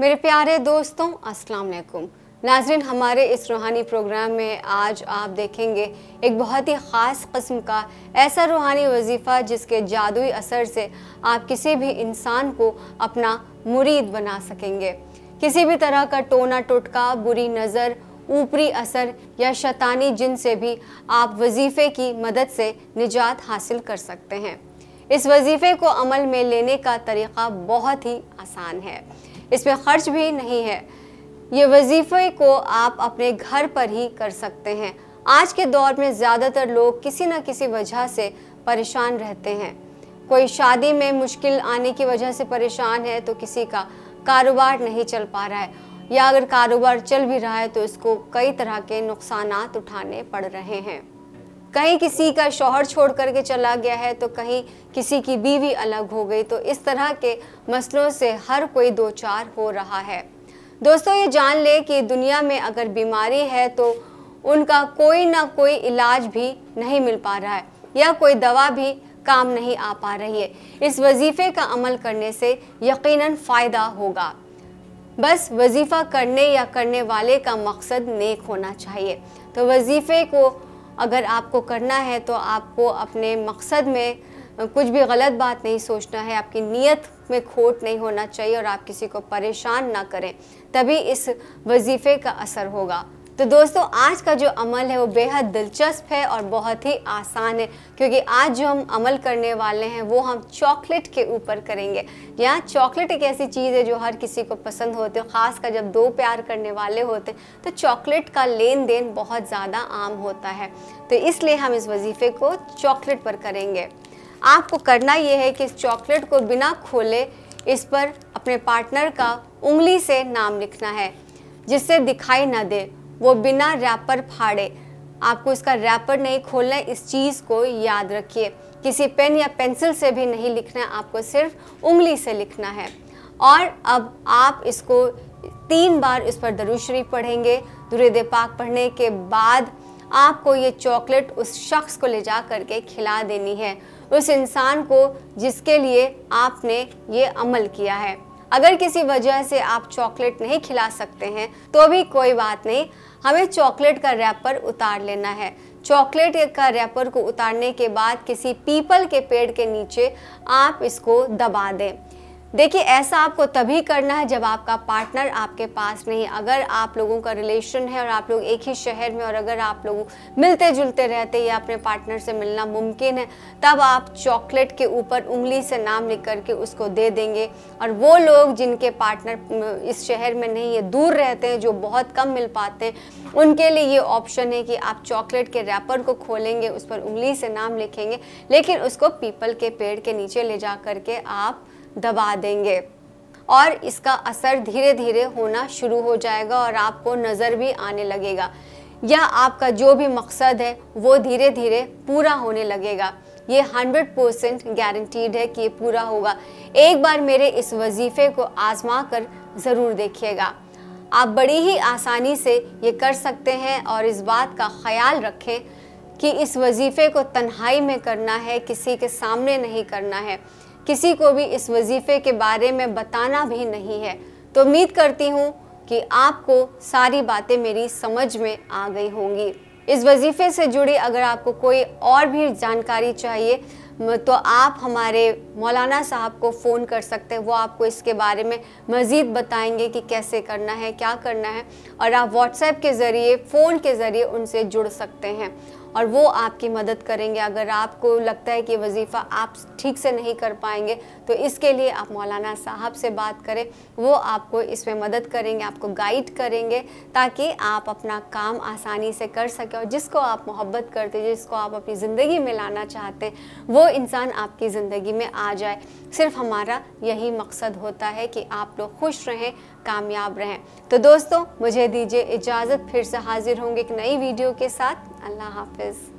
मेरे प्यारे दोस्तों अस्सलाम वालेकुम नाजरीन हमारे इस रूहानी प्रोग्राम में आज आप देखेंगे एक बहुत ही ख़ास कस्म का ऐसा रूहानी वजीफ़ा जिसके जादुई असर से आप किसी भी इंसान को अपना मुरीद बना सकेंगे किसी भी तरह का टोना टोटका बुरी नज़र ऊपरी असर या शैतानी जिन से भी आप वजीफ़े की मदद से निजात हासिल कर सकते हैं इस वजीफ़े को अमल में लेने का तरीक़ा बहुत ही आसान है इसमें खर्च भी नहीं है ये वजीफे को आप अपने घर पर ही कर सकते हैं आज के दौर में ज़्यादातर लोग किसी न किसी वजह से परेशान रहते हैं कोई शादी में मुश्किल आने की वजह से परेशान है तो किसी का कारोबार नहीं चल पा रहा है या अगर कारोबार चल भी रहा है तो इसको कई तरह के नुकसान उठाने पड़ रहे हैं कहीं किसी का शोहर छोड़ करके चला गया है तो कहीं किसी की बीवी अलग हो गई तो इस तरह के मसलों से हर कोई दो चार हो रहा है दोस्तों ये जान ले कि दुनिया में अगर बीमारी है तो उनका कोई ना कोई इलाज भी नहीं मिल पा रहा है या कोई दवा भी काम नहीं आ पा रही है इस वजीफ़े का अमल करने से यकीनन फ़ायदा होगा बस वजीफ़ा करने या करने वाले का मकसद नेक होना चाहिए तो वजीफ़े को अगर आपको करना है तो आपको अपने मकसद में कुछ भी गलत बात नहीं सोचना है आपकी नीयत में खोट नहीं होना चाहिए और आप किसी को परेशान ना करें तभी इस वजीफ़े का असर होगा तो दोस्तों आज का जो अमल है वो बेहद दिलचस्प है और बहुत ही आसान है क्योंकि आज जो हम अमल करने वाले हैं वो हम चॉकलेट के ऊपर करेंगे यहाँ चॉकलेट एक ऐसी चीज़ है जो हर किसी को पसंद होती है ख़ास कर जब दो प्यार करने वाले होते हैं तो चॉकलेट का लेन देन बहुत ज़्यादा आम होता है तो इसलिए हम इस वजीफ़े को चॉकलेट पर करेंगे आपको करना ये है कि इस चॉकलेट को बिना खोले इस पर अपने पार्टनर का उंगली से नाम लिखना है जिससे दिखाई ना दे वो बिना रैपर फाड़े आपको इसका रैपर नहीं खोलना है इस चीज़ को याद रखिए किसी पेन या पेंसिल से भी नहीं लिखना है आपको सिर्फ उंगली से लिखना है और अब आप इसको तीन बार इस पर दरुद शरीफ पढ़ेंगे दुरेदे पाक पढ़ने के बाद आपको ये चॉकलेट उस शख्स को ले जा करके खिला देनी है उस इंसान को जिसके लिए आपने ये अमल किया है अगर किसी वजह से आप चॉकलेट नहीं खिला सकते हैं तो भी कोई बात नहीं हमें चॉकलेट का रैपर उतार लेना है चॉकलेट का रैपर को उतारने के बाद किसी पीपल के पेड़ के नीचे आप इसको दबा दें देखिए ऐसा आपको तभी करना है जब आपका पार्टनर आपके पास नहीं अगर आप लोगों का रिलेशन है और आप लोग एक ही शहर में और अगर आप लोग मिलते जुलते रहते या अपने पार्टनर से मिलना मुमकिन है तब आप चॉकलेट के ऊपर उंगली से नाम लिख करके उसको दे देंगे और वो लोग जिनके पार्टनर इस शहर में नहीं है दूर रहते हैं जो बहुत कम मिल पाते हैं उनके लिए ये ऑप्शन है कि आप चॉकलेट के रैपर को खोलेंगे उस पर उंगली से नाम लिखेंगे लेकिन उसको पीपल के पेड़ के नीचे ले जा करके आप दबा देंगे और इसका असर धीरे धीरे होना शुरू हो जाएगा और आपको नज़र भी आने लगेगा या आपका जो भी मकसद है वो धीरे धीरे पूरा होने लगेगा ये हंड्रेड परसेंट गारंटीड है कि ये पूरा होगा एक बार मेरे इस वजीफे को आजमा कर ज़रूर देखिएगा आप बड़ी ही आसानी से ये कर सकते हैं और इस बात का ख्याल रखें कि इस वजीफे को तन्हाई में करना है किसी के सामने नहीं करना है किसी को भी इस वजीफ़े के बारे में बताना भी नहीं है तो उम्मीद करती हूँ कि आपको सारी बातें मेरी समझ में आ गई होंगी इस वजीफ़े से जुड़ी अगर आपको कोई और भी जानकारी चाहिए तो आप हमारे मौलाना साहब को फ़ोन कर सकते हैं वो आपको इसके बारे में मज़ीद बताएंगे कि कैसे करना है क्या करना है और आप व्हाट्सएप के ज़रिए फ़ोन के ज़रिए उनसे जुड़ सकते हैं और वो आपकी मदद करेंगे अगर आपको लगता है कि वजीफ़ा आप ठीक से नहीं कर पाएंगे तो इसके लिए आप मौलाना साहब से बात करें वो आपको इसमें मदद करेंगे आपको गाइड करेंगे ताकि आप अपना काम आसानी से कर सकें और जिसको आप मोहब्बत करते हैं जिसको आप अपनी ज़िंदगी में लाना चाहते वो इंसान आपकी ज़िंदगी में आ जाए सिर्फ हमारा यही मकसद होता है कि आप लोग खुश रहें कामयाब रहें तो दोस्तों मुझे दीजिए इजाज़त फिर से हाजिर होंगे एक नई वीडियो के साथ अल्लाह हाफिज़